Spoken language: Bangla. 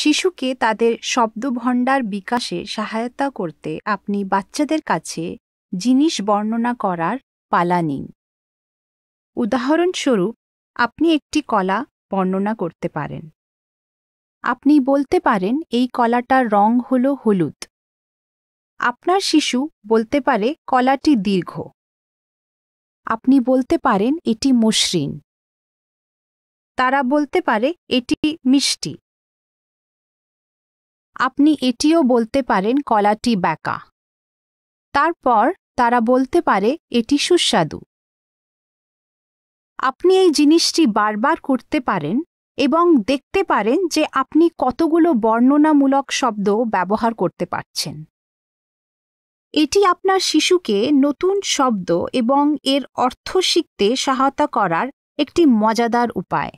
শিশুকে তাদের শব্দভণ্ডার বিকাশে সহায়তা করতে আপনি বাচ্চাদের কাছে জিনিস বর্ণনা করার পালা নিন উদাহরণস্বরূপ আপনি একটি কলা বর্ণনা করতে পারেন আপনি বলতে পারেন এই কলাটার রং হল হলুদ আপনার শিশু বলতে পারে কলাটি দীর্ঘ আপনি বলতে পারেন এটি মসৃণ তারা বলতে পারে এটি মিষ্টি আপনি এটিও বলতে পারেন কলাটি ব্যাকা তারপর তারা বলতে পারে এটি সুস্বাদু আপনি এই জিনিসটি বারবার করতে পারেন এবং দেখতে পারেন যে আপনি কতগুলো বর্ণনামূলক শব্দ ব্যবহার করতে পারছেন এটি আপনার শিশুকে নতুন শব্দ এবং এর অর্থ শিখতে সহায়তা করার একটি মজাদার উপায়